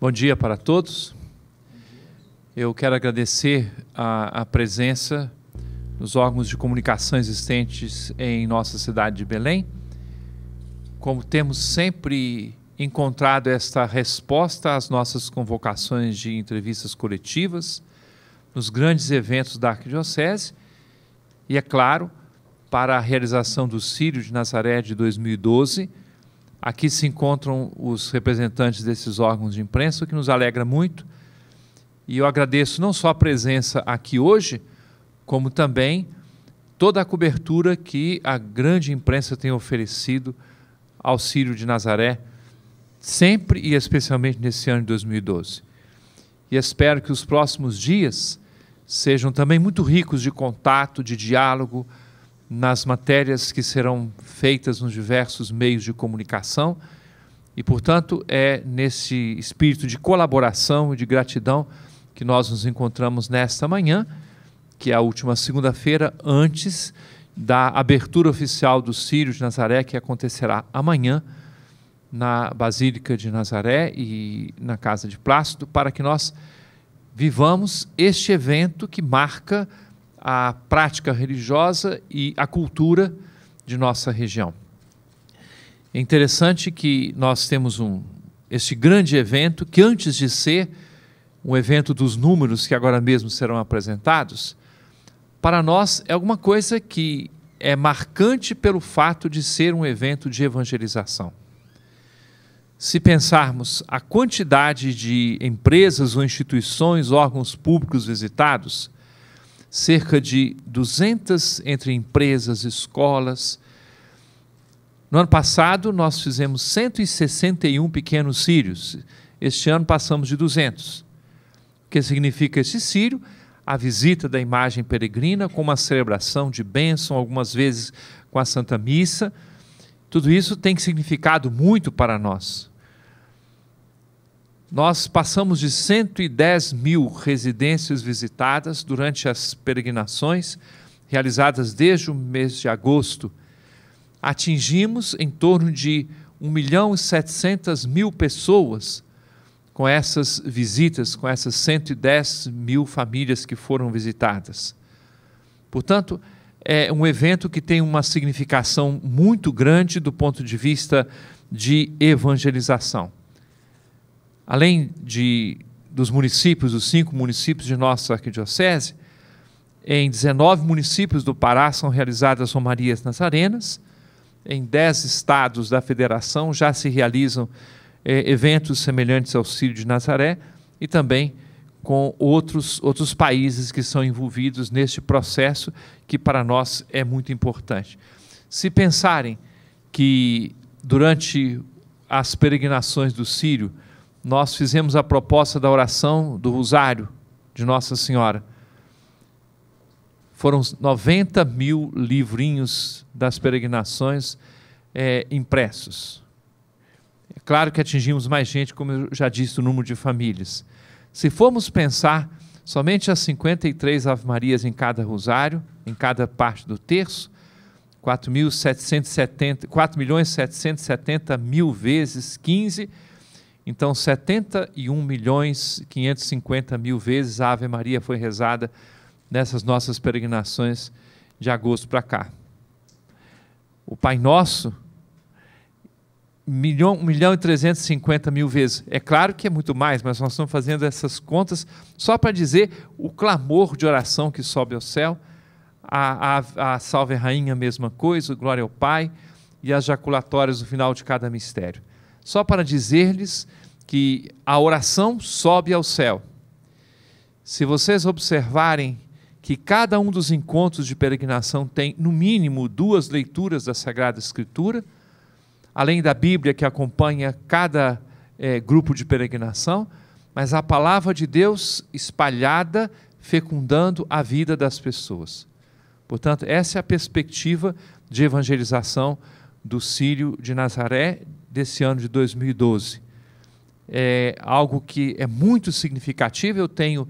Bom dia para todos. Eu quero agradecer a, a, presença dos órgãos de comunicação existentes em nossa cidade de Belém. Como temos sempre encontrado esta resposta às nossas convocações de entrevistas coletivas, nos grandes eventos da Arquidiocese, e é claro, para a realização do Círio de Nazaré de 2012 Aqui se encontram os representantes desses órgãos de imprensa, o que nos alegra muito. E eu agradeço não só a presença aqui hoje, como também toda a cobertura que a grande imprensa tem oferecido ao Sírio de Nazaré, sempre e especialmente nesse ano de 2012. E espero que os próximos dias sejam também muito ricos de contato, de diálogo, nas matérias que serão feitas nos diversos meios de comunicação. E, portanto, é nesse espírito de colaboração e de gratidão que nós nos encontramos nesta manhã, que é a última segunda-feira, antes da abertura oficial do Sírio de Nazaré, que acontecerá amanhã na Basílica de Nazaré e na Casa de Plácido, para que nós vivamos este evento que marca a prática religiosa e a cultura de nossa região. É interessante que nós temos um, este grande evento, que antes de ser um evento dos números que agora mesmo serão apresentados, para nós é alguma coisa que é marcante pelo fato de ser um evento de evangelização. Se pensarmos a quantidade de empresas ou instituições, órgãos públicos visitados, cerca de 200 entre empresas, escolas. No ano passado, nós fizemos 161 pequenos sírios. Este ano passamos de 200. O que significa este sírio? A visita da imagem peregrina com uma celebração de bênção, algumas vezes com a Santa Missa. Tudo isso tem significado muito para nós. Nós passamos de 110 mil residências visitadas durante as peregrinações realizadas desde o mês de agosto. Atingimos em torno de 1 milhão e 700 mil pessoas com essas visitas, com essas 110 mil famílias que foram visitadas. Portanto, é um evento que tem uma significação muito grande do ponto de vista de evangelização além de, dos municípios, os cinco municípios de nossa arquidiocese, em 19 municípios do Pará são realizadas romarias nazarenas, em 10 estados da federação já se realizam eh, eventos semelhantes ao Círio de Nazaré e também com outros, outros países que são envolvidos neste processo que para nós é muito importante. Se pensarem que durante as peregrinações do Sírio, nós fizemos a proposta da oração do Rosário de Nossa Senhora. Foram 90 mil livrinhos das peregrinações é, impressos. É claro que atingimos mais gente, como eu já disse, o número de famílias. Se formos pensar somente as 53 Ave-Marias em cada rosário, em cada parte do terço, 4.770 mil vezes 15, então, 71 milhões 550 mil vezes a Ave Maria foi rezada nessas nossas peregrinações de agosto para cá. O Pai Nosso, 1 milhão e 350 mil vezes. É claro que é muito mais, mas nós estamos fazendo essas contas só para dizer o clamor de oração que sobe ao céu. A, a, a Salve Rainha, mesma coisa, Glória ao Pai, e as jaculatórias no final de cada mistério. Só para dizer-lhes que a oração sobe ao céu. Se vocês observarem que cada um dos encontros de peregrinação tem, no mínimo, duas leituras da Sagrada Escritura, além da Bíblia que acompanha cada é, grupo de peregrinação, mas a palavra de Deus espalhada, fecundando a vida das pessoas. Portanto, essa é a perspectiva de evangelização do Sírio de Nazaré desse ano de 2012 é algo que é muito significativo. Eu tenho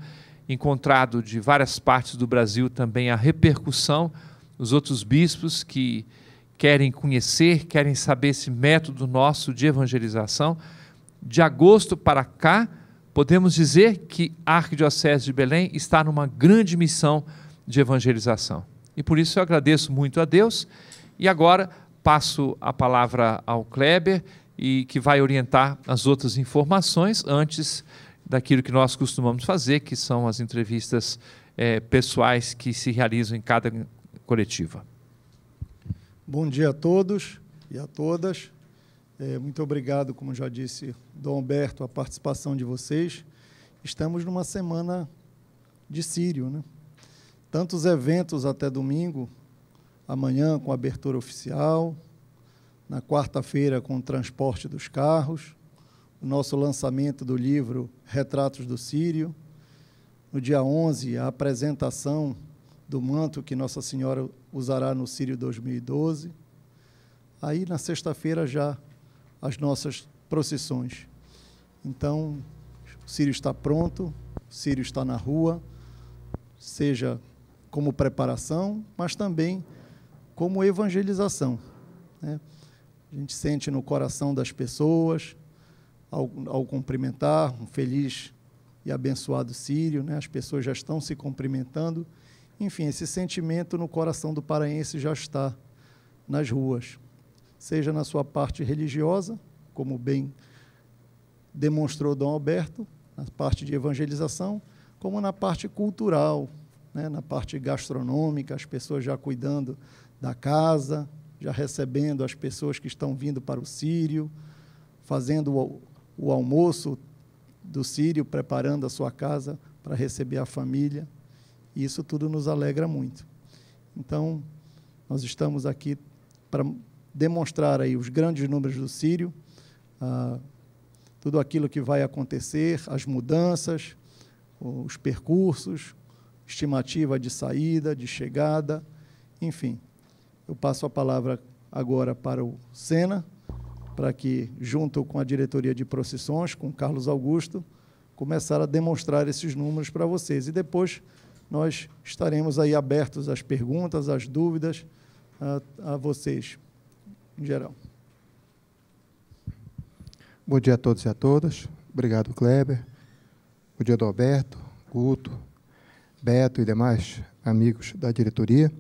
encontrado de várias partes do Brasil também a repercussão, os outros bispos que querem conhecer, querem saber esse método nosso de evangelização. De agosto para cá, podemos dizer que a Arquidiocese de Belém está numa grande missão de evangelização. E por isso eu agradeço muito a Deus. E agora passo a palavra ao Kleber, e que vai orientar as outras informações antes daquilo que nós costumamos fazer, que são as entrevistas é, pessoais que se realizam em cada coletiva. Bom dia a todos e a todas. É, muito obrigado, como já disse Dom Humberto, a participação de vocês. Estamos numa semana de Sírio, né? Tantos eventos até domingo, amanhã com abertura oficial, na quarta-feira com o transporte dos carros, o nosso lançamento do livro Retratos do Sírio, no dia 11, a apresentação do manto que Nossa Senhora usará no Sírio 2012. Aí, na sexta-feira, já as nossas procissões. Então, o Sírio está pronto, o Sírio está na rua, seja como preparação, mas também como evangelização. Né? A gente sente no coração das pessoas, ao, ao cumprimentar, um feliz e abençoado Sírio, né? as pessoas já estão se cumprimentando. Enfim, esse sentimento no coração do paraense já está nas ruas, seja na sua parte religiosa, como bem demonstrou Dom Alberto, na parte de evangelização, como na parte cultural, né? na parte gastronômica, as pessoas já cuidando da casa, já recebendo as pessoas que estão vindo para o Sírio, fazendo o, o almoço do Sírio, preparando a sua casa para receber a família. isso tudo nos alegra muito. Então, nós estamos aqui para demonstrar aí os grandes números do Sírio, ah, tudo aquilo que vai acontecer, as mudanças, os percursos, estimativa de saída, de chegada, enfim, eu passo a palavra agora para o Sena, para que, junto com a diretoria de procissões, com Carlos Augusto, começar a demonstrar esses números para vocês. E depois nós estaremos aí abertos às perguntas, às dúvidas a, a vocês, em geral. Bom dia a todos e a todas. Obrigado, Kleber. Bom dia, Alberto, Guto, Beto e demais amigos da diretoria.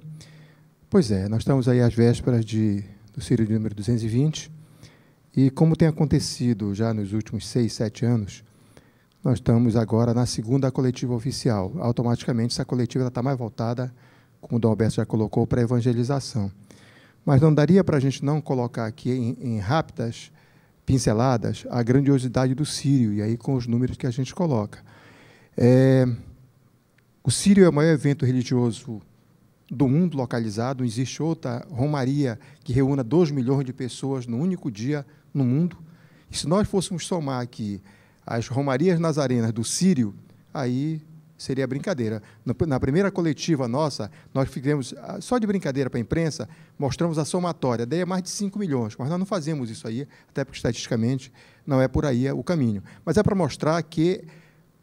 Pois é, nós estamos aí às vésperas de, do Sírio de número 220, e como tem acontecido já nos últimos seis, sete anos, nós estamos agora na segunda coletiva oficial. Automaticamente, essa coletiva está mais voltada, como o Dom Alberto já colocou, para a evangelização. Mas não daria para a gente não colocar aqui em, em rápidas pinceladas a grandiosidade do Sírio, e aí com os números que a gente coloca. É, o Sírio é o maior evento religioso do mundo localizado, não existe outra romaria que reúna 2 milhões de pessoas no único dia no mundo. E se nós fôssemos somar aqui as romarias nazarenas do Sírio, aí seria brincadeira. Na primeira coletiva nossa, nós fizemos, ah, só de brincadeira para a imprensa, mostramos a somatória, daí é mais de 5 milhões, mas nós não fazemos isso aí, até porque estatisticamente não é por aí o caminho. Mas é para mostrar que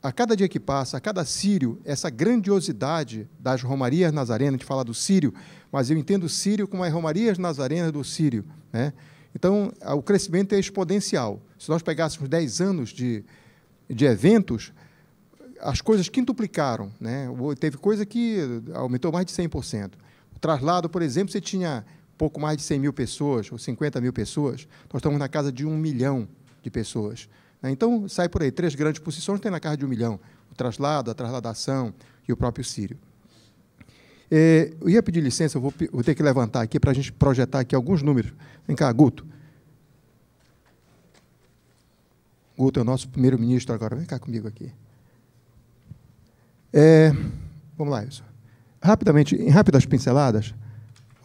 a cada dia que passa, a cada sírio, essa grandiosidade das Romarias Nazarenas, a gente fala do sírio, mas eu entendo o sírio como as Romarias Nazarenas do sírio. Né? Então, o crescimento é exponencial. Se nós pegássemos 10 anos de, de eventos, as coisas quintuplicaram. Né? Teve coisa que aumentou mais de 100%. O traslado, por exemplo, você tinha pouco mais de 100 mil pessoas, ou 50 mil pessoas, nós estamos na casa de um milhão de pessoas. Né? Então, sai por aí. Três grandes posições tem na casa de um milhão. O traslado, a trasladação e o próprio Sírio. É, eu ia pedir licença, eu vou, vou ter que levantar aqui para a gente projetar aqui alguns números. Vem cá, Guto. Guto é o nosso primeiro-ministro agora. Vem cá comigo aqui. É, vamos lá, isso Rapidamente, em rápidas pinceladas,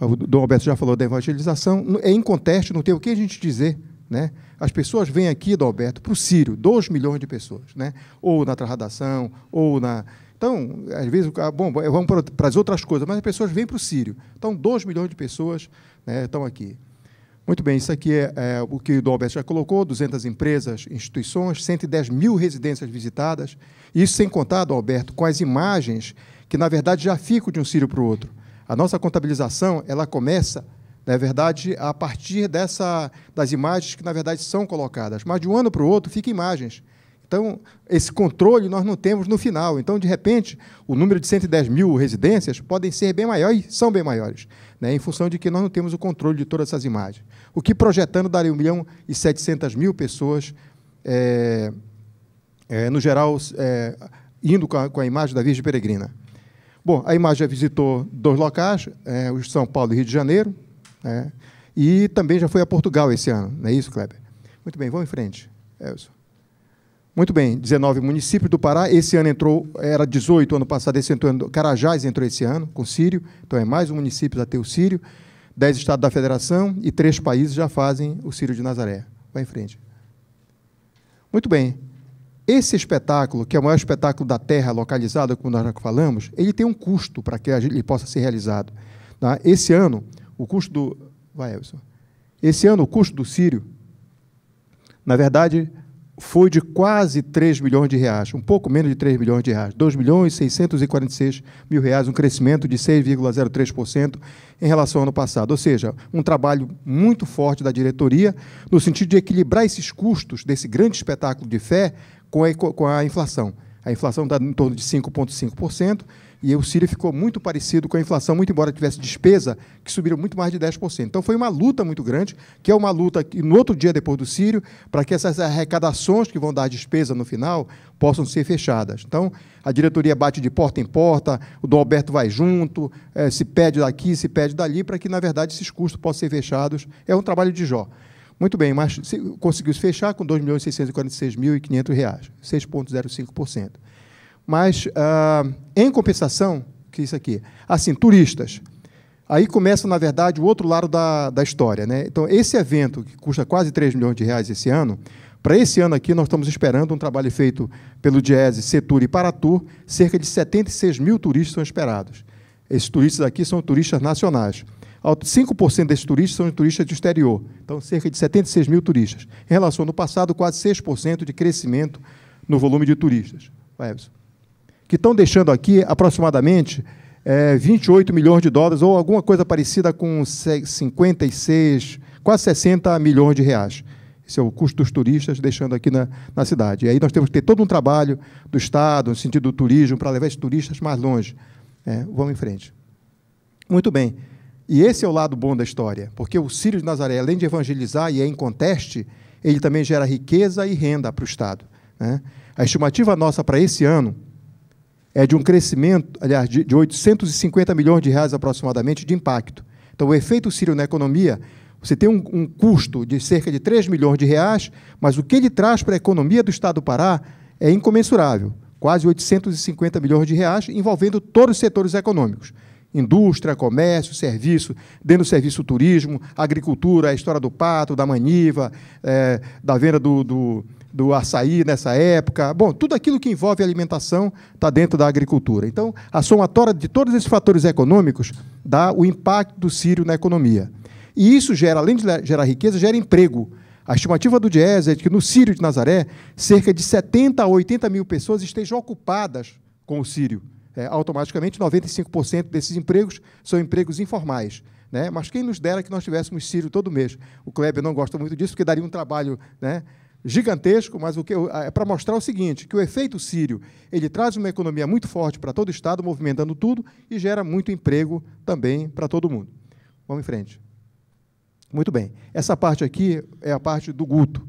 o Dom Alberto já falou da evangelização. É inconteste, não tem o que a gente dizer né? As pessoas vêm aqui, Dalberto, para o Sírio, 2 milhões de pessoas, né? ou na trasradação, ou na. Então, às vezes, bom, é, vamos para as outras coisas, mas as pessoas vêm para o Sírio. Então, 2 milhões de pessoas né, estão aqui. Muito bem, isso aqui é, é o que o Dalberto já colocou: 200 empresas, instituições, 110 mil residências visitadas. Isso sem contar, Dalberto, com as imagens que, na verdade, já ficam de um Sírio para o outro. A nossa contabilização ela começa na é verdade, a partir dessa, das imagens que, na verdade, são colocadas. Mas de um ano para o outro, ficam imagens. Então, esse controle nós não temos no final. Então, de repente, o número de 110 mil residências podem ser bem maiores, são bem maiores, né, em função de que nós não temos o controle de todas essas imagens. O que, projetando, daria 1 milhão e 700 mil pessoas, é, é, no geral, é, indo com a, com a, imagem da Virgem Peregrina. Bom, a imagem visitou dois locais, é, os São Paulo e Rio de Janeiro, né? E também já foi a Portugal esse ano, não é isso, Kleber? Muito bem, vamos em frente, Elson. Muito bem, 19 municípios do Pará. Esse ano entrou, era 18 ano passado, esse entrou, Carajás entrou esse ano, com Sírio. Então é mais um município a ter o Sírio. 10 estados da federação e três países já fazem o Sírio de Nazaré. Vai em frente. Muito bem. Esse espetáculo, que é o maior espetáculo da Terra localizado, como nós já falamos, ele tem um custo para que ele possa ser realizado. Tá? Esse ano, o custo do. Vai, Elson. Esse ano, o custo do Sírio, na verdade, foi de quase 3 milhões de reais, um pouco menos de 3 milhões de reais, 2 milhões e 646 mil reais, um crescimento de 6,03% em relação ao ano passado. Ou seja, um trabalho muito forte da diretoria no sentido de equilibrar esses custos desse grande espetáculo de fé com a, com a inflação. A inflação está em torno de 5,5%, e o Círio ficou muito parecido com a inflação, muito embora tivesse despesa, que subiram muito mais de 10%. Então foi uma luta muito grande, que é uma luta que, no outro dia depois do Sírio, para que essas arrecadações que vão dar despesa no final possam ser fechadas. Então, a diretoria bate de porta em porta, o Dom Alberto vai junto, é, se pede daqui, se pede dali, para que, na verdade, esses custos possam ser fechados. É um trabalho de Jó. Muito bem, mas conseguiu se fechar com R$ 2.646.500, 6,05%. Mas, uh, em compensação, que é isso aqui? Assim, turistas. Aí começa, na verdade, o outro lado da, da história. Né? Então, esse evento, que custa quase 3 milhões de reais esse ano, para esse ano aqui, nós estamos esperando um trabalho feito pelo Diese, Setur e Paratur, cerca de 76 mil turistas são esperados. Esses turistas aqui são turistas nacionais. 5% desses turistas são turistas do exterior, então cerca de 76 mil turistas. Em relação ao ano passado, quase 6% de crescimento no volume de turistas. Vai, Everson que estão deixando aqui aproximadamente é, 28 milhões de dólares ou alguma coisa parecida com 56, quase 60 milhões de reais. Esse é o custo dos turistas deixando aqui na, na cidade. E aí nós temos que ter todo um trabalho do Estado, no sentido do turismo, para levar esses turistas mais longe. É, vamos em frente. Muito bem. E esse é o lado bom da história, porque o Sírio de Nazaré, além de evangelizar e é em conteste, ele também gera riqueza e renda para o Estado. Né? A estimativa nossa para esse ano, é de um crescimento, aliás, de, de 850 milhões de reais aproximadamente de impacto. Então, o efeito Sírio na economia, você tem um, um custo de cerca de 3 milhões de reais, mas o que ele traz para a economia do Estado do Pará é incomensurável, quase 850 milhões de reais, envolvendo todos os setores econômicos indústria, comércio, serviço, dentro do serviço turismo, agricultura, a história do pato, da maniva, é, da venda do, do do açaí nessa época. Bom, tudo aquilo que envolve alimentação está dentro da agricultura. Então, a somatória de todos esses fatores econômicos dá o impacto do sírio na economia. E isso gera, além de gerar riqueza, gera emprego. A estimativa do Diese é de que no Sírio de Nazaré, cerca de 70 a 80 mil pessoas estejam ocupadas com o Sírio. É, automaticamente, 95% desses empregos são empregos informais. Né? Mas quem nos dera que nós tivéssemos Sírio todo mês? O Kleber não gosta muito disso, porque daria um trabalho né, gigantesco, mas o que é para mostrar o seguinte, que o efeito sírio, ele traz uma economia muito forte para todo o estado, movimentando tudo e gera muito emprego também para todo mundo. Vamos em frente. Muito bem. Essa parte aqui é a parte do Guto.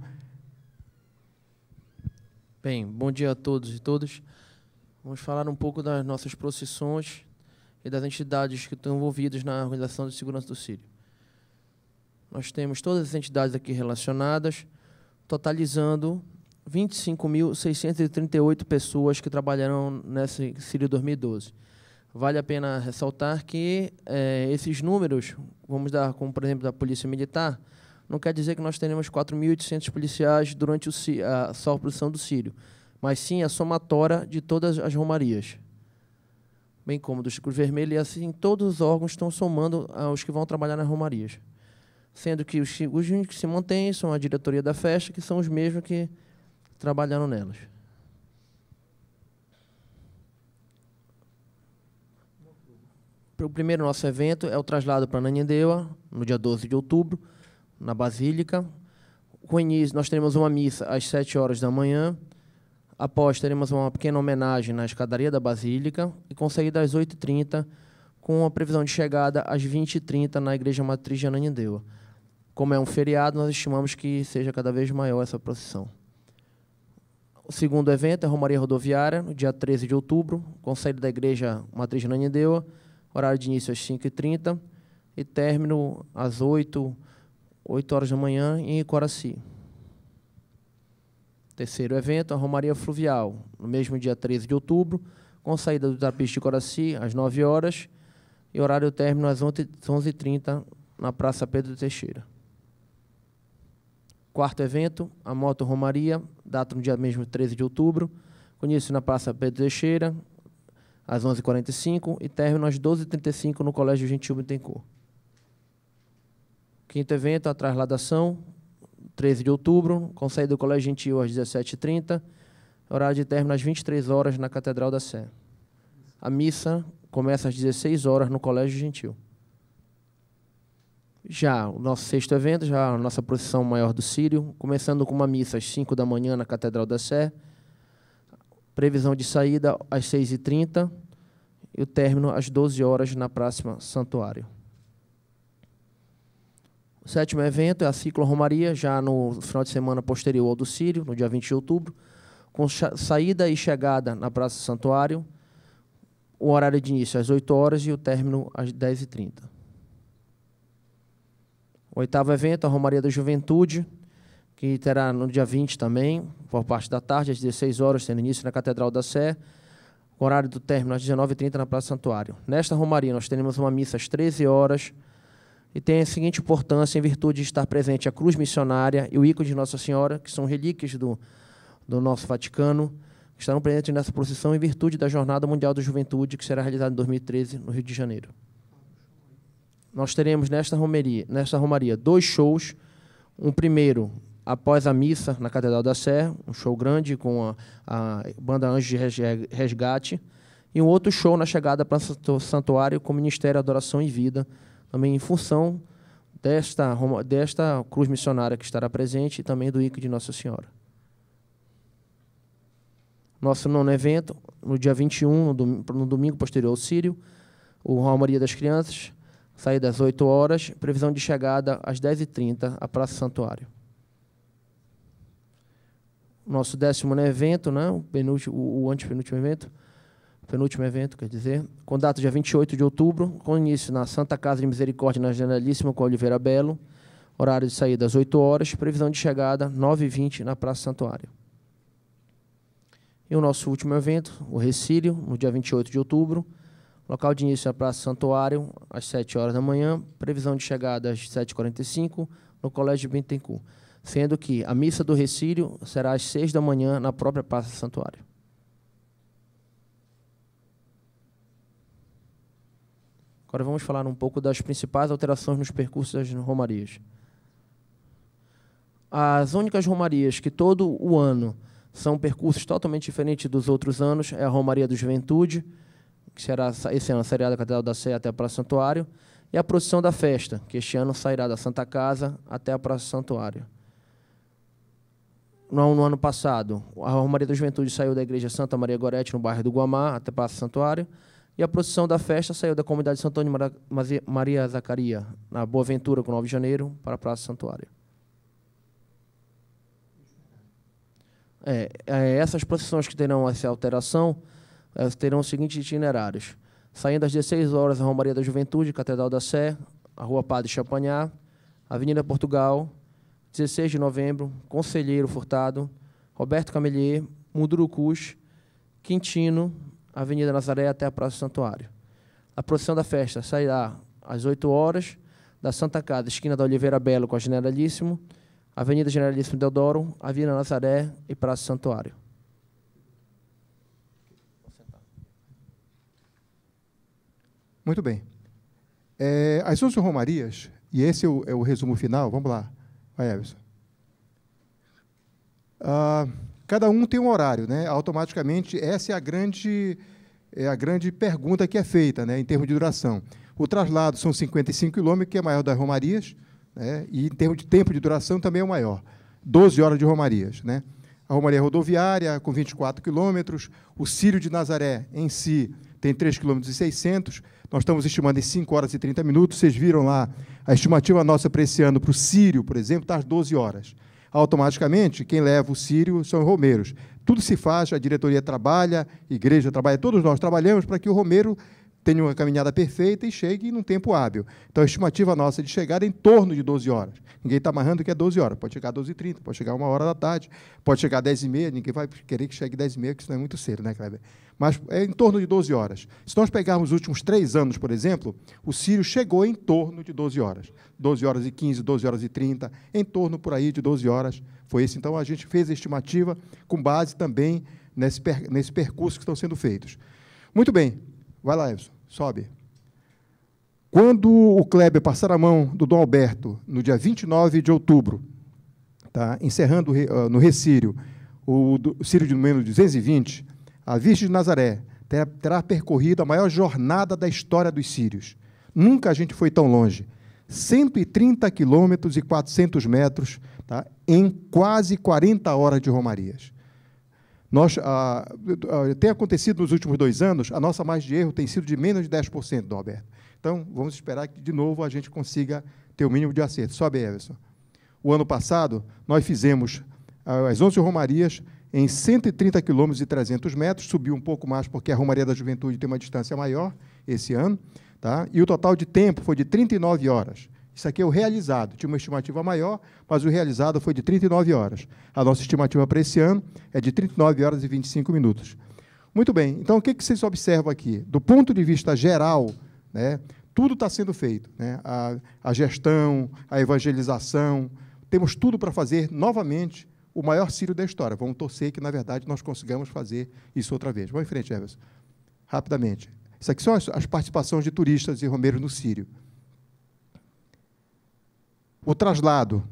Bem, bom dia a todos e todas. Vamos falar um pouco das nossas procissões e das entidades que estão envolvidas na Organização de Segurança do Sírio. Nós temos todas as entidades aqui relacionadas, totalizando 25.638 pessoas que trabalharam nesse Círio 2012. Vale a pena ressaltar que é, esses números, vamos dar como por exemplo da Polícia Militar, não quer dizer que nós teremos 4.800 policiais durante o, a, só a produção do Sírio, mas sim a somatória de todas as romarias, bem como do Chico Vermelho, e assim todos os órgãos estão somando aos que vão trabalhar nas romarias sendo que os, os únicos que se mantêm são a diretoria da festa, que são os mesmos que trabalharam nelas. O primeiro nosso evento é o traslado para Nanindeua, no dia 12 de outubro, na Basílica. Com início, nós teremos uma missa às 7 horas da manhã. Após, teremos uma pequena homenagem na escadaria da Basílica e com saída às 8h30, com a previsão de chegada às 20h30 na Igreja Matriz de Ananindeua. Como é um feriado, nós estimamos que seja cada vez maior essa procissão. O segundo evento é a Romaria Rodoviária, no dia 13 de outubro, Conselho da Igreja Matriz Nanindeua, horário de início às 5h30 e término às 8, 8 horas da manhã em Coraci. Terceiro evento, a Romaria Fluvial, no mesmo dia 13 de outubro, com saída do Tapiste de Coraci às 9 horas e horário término às 11h30 na Praça Pedro Teixeira. Quarto evento, a Moto Romaria, data no dia mesmo 13 de outubro, com início na Praça Pedro Teixeira, às 11h45 e término às 12h35 no Colégio Gentil Bittencourt. Quinto evento, a trasladação, 13 de outubro, com saída do Colégio Gentil às 17h30, horário de término às 23 horas na Catedral da Sé. A missa começa às 16 horas no Colégio Gentil. Já, o nosso sexto evento, já a nossa procissão maior do Sírio, começando com uma missa às 5 da manhã na Catedral da Sé, previsão de saída às 6h30 e o término às 12 horas na próxima Santuário. O sétimo evento é a Ciclo Romaria, já no final de semana posterior ao do Sírio, no dia 20 de outubro, com saída e chegada na Praça Santuário, o horário de início às 8 horas e o término às 10h30. Oitavo evento, a Romaria da Juventude, que terá no dia 20 também, por parte da tarde, às 16 horas, tendo início na Catedral da Sé, horário do término às 19h30 na Praça Santuário. Nesta Romaria, nós teremos uma missa às 13 horas e tem a seguinte importância, em virtude de estar presente a cruz missionária e o ícone de Nossa Senhora, que são relíquias do, do nosso Vaticano, que estarão presentes nessa procissão em virtude da Jornada Mundial da Juventude, que será realizada em 2013 no Rio de Janeiro nós teremos nesta romaria, nesta romaria dois shows. Um primeiro após a missa na Catedral da Sé, um show grande com a, a banda Anjos de Resgate, e um outro show na chegada para o santuário com o Ministério Adoração e Vida, também em função desta, desta cruz missionária que estará presente e também do ícone de Nossa Senhora. Nosso nono evento, no dia 21, no domingo, no domingo posterior ao Sírio, o Romaria das Crianças, Saída às 8 horas, previsão de chegada às 10h30 à Praça Santuário. Nosso décimo né, evento, né, o, penúltimo, o, o antepenúltimo evento, penúltimo evento, quer dizer, com data dia 28 de outubro, com início na Santa Casa de Misericórdia, na Generalíssima, com Oliveira Belo, horário de saída às 8 horas, previsão de chegada 9h20 na Praça Santuário. E o nosso último evento, o Recílio, no dia 28 de outubro, Local de início é a Praça Santuário, às 7 horas da manhã. Previsão de chegada às 7h45 no Colégio Bittencourt. Sendo que a missa do Recílio será às 6 da manhã na própria Praça Santuário. Agora vamos falar um pouco das principais alterações nos percursos das romarias. As únicas romarias que todo o ano são percursos totalmente diferentes dos outros anos é a Romaria da Juventude, que será esse ano sairá da Catedral da Sé até a Praça Santuário, e a procissão da festa, que este ano sairá da Santa Casa até a Praça Santuário. No, no ano passado, a Romaria da Juventude saiu da Igreja Santa Maria Gorete, no bairro do Guamá, até a Praça Santuário, e a procissão da festa saiu da comunidade de Santo Antônio Maria Zacaria, na Boa Ventura, com 9 de janeiro, para a Praça Santuário. É, é, essas procissões que terão essa alteração elas terão os seguintes itinerários. Saindo às 16 horas a Romaria da Juventude, Catedral da Sé, a Rua Padre Champagnat, Avenida Portugal, 16 de novembro, Conselheiro Furtado, Roberto Camelier, Mundurucus, Quintino, Avenida Nazaré até a Praça Santuário. A procissão da festa sairá às 8 horas da Santa Casa, esquina da Oliveira Belo com a Generalíssimo, Avenida Generalíssimo Deodoro, Avenida Nazaré e Praça Santuário. Muito bem. É, as 11 romarias, e esse é o, é o resumo final, vamos lá. Vai, Everson. Ah, cada um tem um horário, né? Automaticamente, essa é a grande, é a grande pergunta que é feita, né? Em termos de duração. O traslado são 55 quilômetros, que é maior das romarias, né? E em termos de tempo de duração também é o maior. 12 horas de romarias, né? A romaria rodoviária com 24 quilômetros, o Círio de Nazaré em si tem 3,6 quilômetros e km nós estamos estimando em 5 horas e 30 minutos. Vocês viram lá a estimativa nossa para esse ano, para o Sírio, por exemplo, está às 12 horas. Automaticamente, quem leva o Sírio são os romeiros. Tudo se faz, a diretoria trabalha, a igreja trabalha, todos nós trabalhamos para que o romeiro tenha uma caminhada perfeita e chegue num tempo hábil. Então, a estimativa nossa é de chegar em torno de 12 horas. Ninguém está amarrando que é 12 horas. Pode chegar 12h30, pode chegar uma hora da tarde, pode chegar 10h30. Ninguém vai querer que chegue 10h30, porque isso não é muito cedo, né, Kleber? Mas é em torno de 12 horas. Se nós pegarmos os últimos três anos, por exemplo, o Sírio chegou em torno de 12 horas. 12 horas e 15, 12 horas e 30, em torno por aí de 12 horas. Foi esse. Então, a gente fez a estimativa com base também nesse, per nesse percurso que estão sendo feitos. Muito bem, Vai lá, Everson, sobe. Quando o Kleber passar a mão do Dom Alberto, no dia 29 de outubro, tá, encerrando ah, no Recírio, o, o Círio de número 220, a Virgem de Nazaré terá, terá percorrido a maior jornada da história dos sírios. Nunca a gente foi tão longe. 130 quilômetros e 400 metros, tá, em quase 40 horas de romarias. Nós, ah, ah, tem acontecido nos últimos dois anos, a nossa margem de erro tem sido de menos de 10%, Norberto. Então, vamos esperar que, de novo, a gente consiga ter o mínimo de acerto. Sobe, Everson. O ano passado, nós fizemos ah, as 11 romarias em 130 km e 300 metros, subiu um pouco mais porque a Romaria da Juventude tem uma distância maior esse ano, tá? e o total de tempo foi de 39 horas. Isso aqui é o realizado. Tinha uma estimativa maior, mas o realizado foi de 39 horas. A nossa estimativa para esse ano é de 39 horas e 25 minutos. Muito bem, então o que, que vocês observam aqui? Do ponto de vista geral, né, tudo está sendo feito. Né? A, a gestão, a evangelização, temos tudo para fazer novamente o maior sírio da história. Vamos torcer que, na verdade, nós consigamos fazer isso outra vez. Vamos em frente, Everson. Rapidamente. Isso aqui são as, as participações de turistas e romeiros no Sírio o traslado,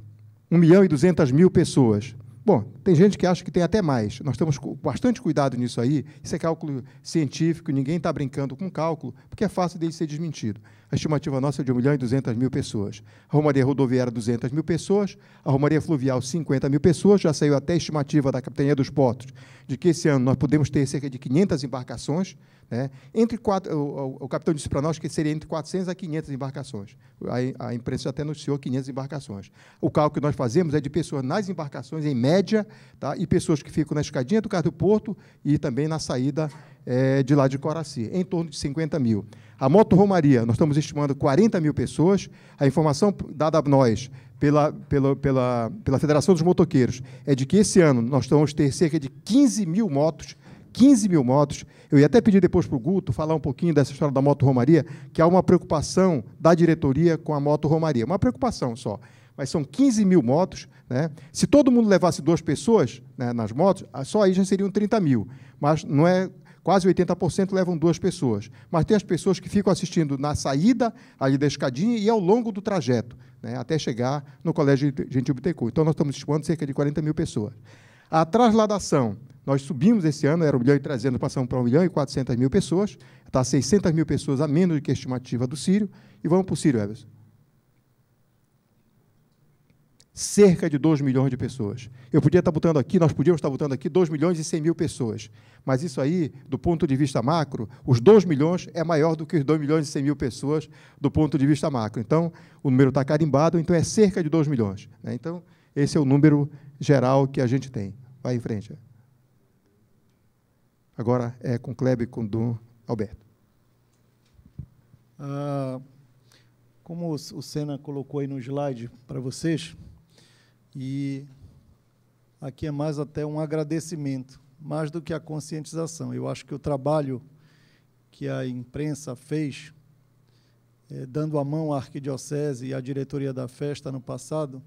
1 milhão e 200 mil pessoas. Bom, tem gente que acha que tem até mais. Nós temos bastante cuidado nisso aí. Isso é cálculo científico, ninguém está brincando com cálculo, porque é fácil dele ser desmentido. A estimativa nossa é de 1 milhão e 200 mil pessoas. A Romaria Rodoviária, 200 mil pessoas. A Romaria Fluvial, 50 mil pessoas. Já saiu até a estimativa da Capitania dos Portos de que esse ano nós podemos ter cerca de 500 embarcações. Né? Entre quatro, o, o, o capitão disse para nós que seria entre 400 a 500 embarcações. A, a imprensa até anunciou 500 embarcações. O cálculo que nós fazemos é de pessoas nas embarcações, em média, tá? e pessoas que ficam na escadinha do carro do porto e também na saída é, de lá de Coraci, em torno de 50 mil. A moto Romaria, nós estamos estimando 40 mil pessoas. A informação dada a nós pela, pela, pela, pela Federação dos Motoqueiros é de que esse ano nós vamos ter cerca de 15 mil motos 15 mil motos. Eu ia até pedir depois para o Guto falar um pouquinho dessa história da moto Romaria, que há uma preocupação da diretoria com a moto Romaria. Uma preocupação só. Mas são 15 mil motos. Né? Se todo mundo levasse duas pessoas né, nas motos, só aí já seriam 30 mil. Mas não é quase 80% levam duas pessoas. Mas tem as pessoas que ficam assistindo na saída ali da escadinha e ao longo do trajeto, né, até chegar no Colégio Gentil Bittencourt. Então, nós estamos estimando cerca de 40 mil pessoas. A trasladação, nós subimos esse ano, era 1 milhão e 300, passamos para 1 milhão e 400 mil pessoas, está 600 mil pessoas a menos do que a estimativa do Sírio, e vamos para o Sírio, Everson cerca de 2 milhões de pessoas. Eu podia estar botando aqui, nós podíamos estar botando aqui 2 milhões e 100 mil pessoas, mas isso aí, do ponto de vista macro, os 2 milhões é maior do que os 2 milhões e 100 mil pessoas do ponto de vista macro. Então, o número está carimbado, então é cerca de 2 milhões. Né? Então, esse é o número geral que a gente tem. Vai em frente. Agora é com Kleber e com Dom Alberto. Uh, como o Senna colocou aí no slide para vocês, e aqui é mais até um agradecimento, mais do que a conscientização. Eu acho que o trabalho que a imprensa fez, é, dando a mão à arquidiocese e à diretoria da festa no passado,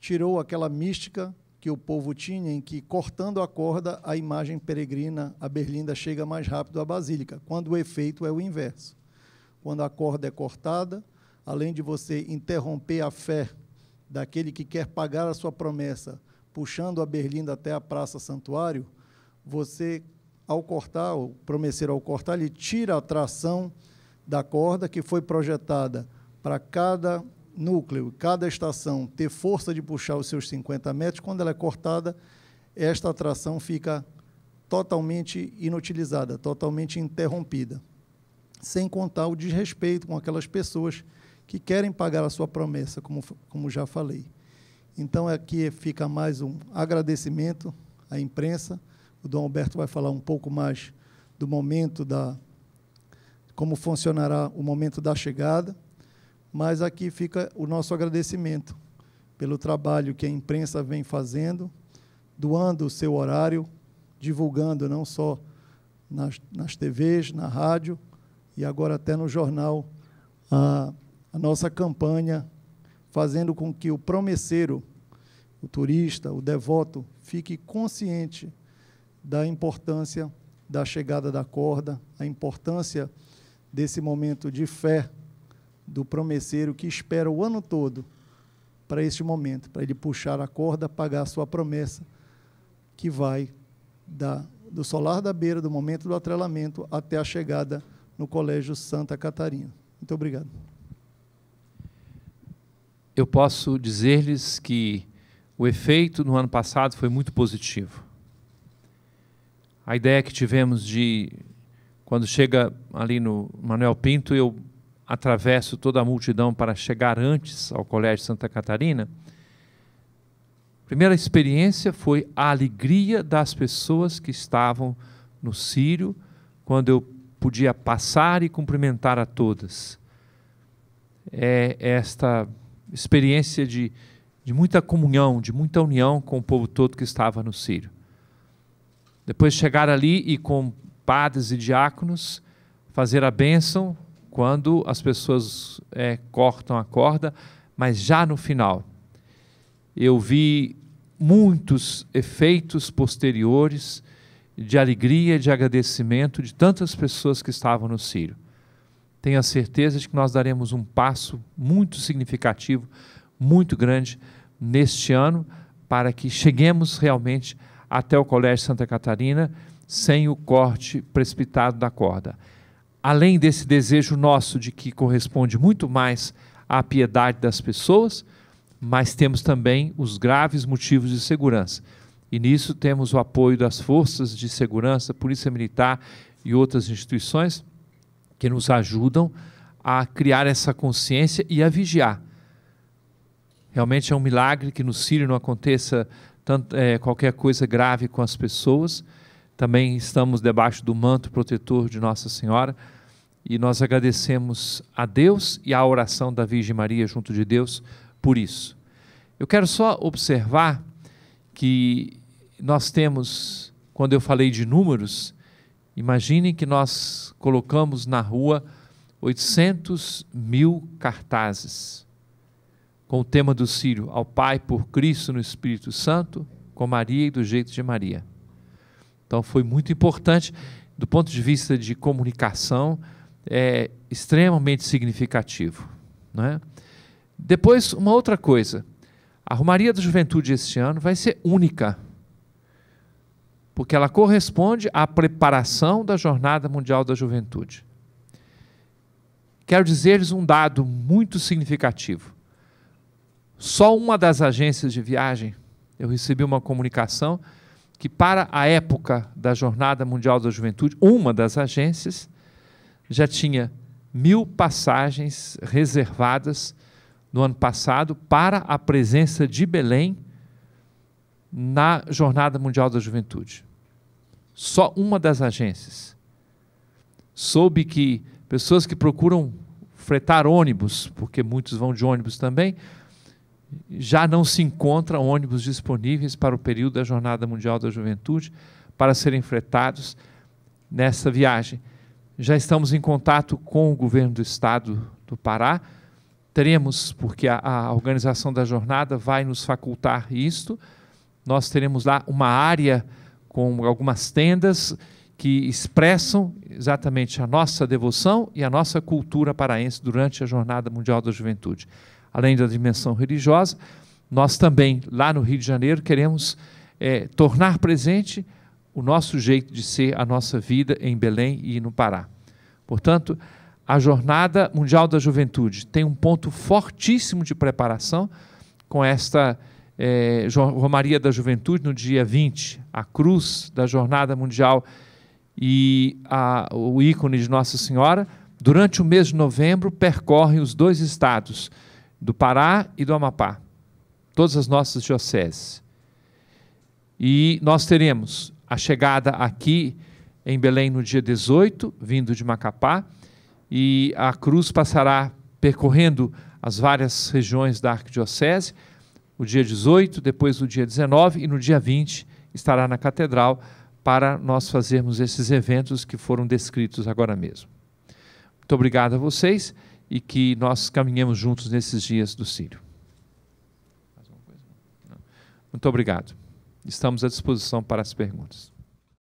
tirou aquela mística que o povo tinha em que, cortando a corda, a imagem peregrina, a berlinda, chega mais rápido à basílica, quando o efeito é o inverso. Quando a corda é cortada, além de você interromper a fé daquele que quer pagar a sua promessa, puxando a berlinda até a praça santuário, você, ao cortar, o promesseiro, ao cortar, ele tira a tração da corda que foi projetada para cada núcleo, cada estação ter força de puxar os seus 50 metros, quando ela é cortada, esta atração fica totalmente inutilizada, totalmente interrompida. Sem contar o desrespeito com aquelas pessoas que querem pagar a sua promessa, como, como já falei. Então, aqui fica mais um agradecimento à imprensa. O Dom Alberto vai falar um pouco mais do momento da. como funcionará o momento da chegada. Mas aqui fica o nosso agradecimento pelo trabalho que a imprensa vem fazendo, doando o seu horário, divulgando não só nas, nas TVs, na rádio e agora até no jornal. Ah, a nossa campanha, fazendo com que o promesseiro, o turista, o devoto, fique consciente da importância da chegada da corda, a importância desse momento de fé do promesseiro que espera o ano todo para este momento, para ele puxar a corda, pagar a sua promessa, que vai da, do solar da beira, do momento do atrelamento, até a chegada no Colégio Santa Catarina. Muito obrigado eu posso dizer-lhes que o efeito no ano passado foi muito positivo. A ideia que tivemos de, quando chega ali no Manuel Pinto, eu atravesso toda a multidão para chegar antes ao Colégio Santa Catarina. A primeira experiência foi a alegria das pessoas que estavam no Sírio, quando eu podia passar e cumprimentar a todas. É esta experiência de, de muita comunhão, de muita união com o povo todo que estava no Sírio. Depois chegar ali e com padres e diáconos fazer a bênção quando as pessoas é, cortam a corda, mas já no final. Eu vi muitos efeitos posteriores de alegria, de agradecimento de tantas pessoas que estavam no Sírio tenha certeza de que nós daremos um passo muito significativo, muito grande neste ano, para que cheguemos realmente até o Colégio Santa Catarina sem o corte precipitado da corda. Além desse desejo nosso de que corresponde muito mais à piedade das pessoas, mas temos também os graves motivos de segurança. E nisso temos o apoio das forças de segurança, Polícia Militar e outras instituições que nos ajudam a criar essa consciência e a vigiar. Realmente é um milagre que no Sírio não aconteça tanto, é, qualquer coisa grave com as pessoas. Também estamos debaixo do manto protetor de Nossa Senhora e nós agradecemos a Deus e a oração da Virgem Maria junto de Deus por isso. Eu quero só observar que nós temos, quando eu falei de números, Imagine que nós colocamos na rua 800 mil cartazes com o tema do Sírio, ao Pai por Cristo no Espírito Santo, com Maria e do jeito de Maria. Então foi muito importante, do ponto de vista de comunicação, é extremamente significativo. Né? Depois, uma outra coisa. A Romaria da Juventude este ano vai ser única porque ela corresponde à preparação da Jornada Mundial da Juventude. Quero dizer-lhes um dado muito significativo. Só uma das agências de viagem, eu recebi uma comunicação que, para a época da Jornada Mundial da Juventude, uma das agências já tinha mil passagens reservadas no ano passado para a presença de Belém na Jornada Mundial da Juventude. Só uma das agências soube que pessoas que procuram fretar ônibus, porque muitos vão de ônibus também, já não se encontram ônibus disponíveis para o período da Jornada Mundial da Juventude para serem fretados nessa viagem. Já estamos em contato com o governo do estado do Pará. Teremos, porque a, a organização da jornada vai nos facultar isto, nós teremos lá uma área com algumas tendas que expressam exatamente a nossa devoção e a nossa cultura paraense durante a Jornada Mundial da Juventude. Além da dimensão religiosa, nós também, lá no Rio de Janeiro, queremos é, tornar presente o nosso jeito de ser, a nossa vida em Belém e no Pará. Portanto, a Jornada Mundial da Juventude tem um ponto fortíssimo de preparação com esta é, Romaria da Juventude no dia 20, a cruz da Jornada Mundial e a, o ícone de Nossa Senhora, durante o mês de novembro percorrem os dois estados, do Pará e do Amapá, todas as nossas dioceses. E nós teremos a chegada aqui em Belém no dia 18, vindo de Macapá, e a cruz passará percorrendo as várias regiões da arquidiocese o dia 18, depois no dia 19 e no dia 20 estará na catedral para nós fazermos esses eventos que foram descritos agora mesmo. Muito obrigado a vocês e que nós caminhemos juntos nesses dias do Sírio. Muito obrigado. Estamos à disposição para as perguntas.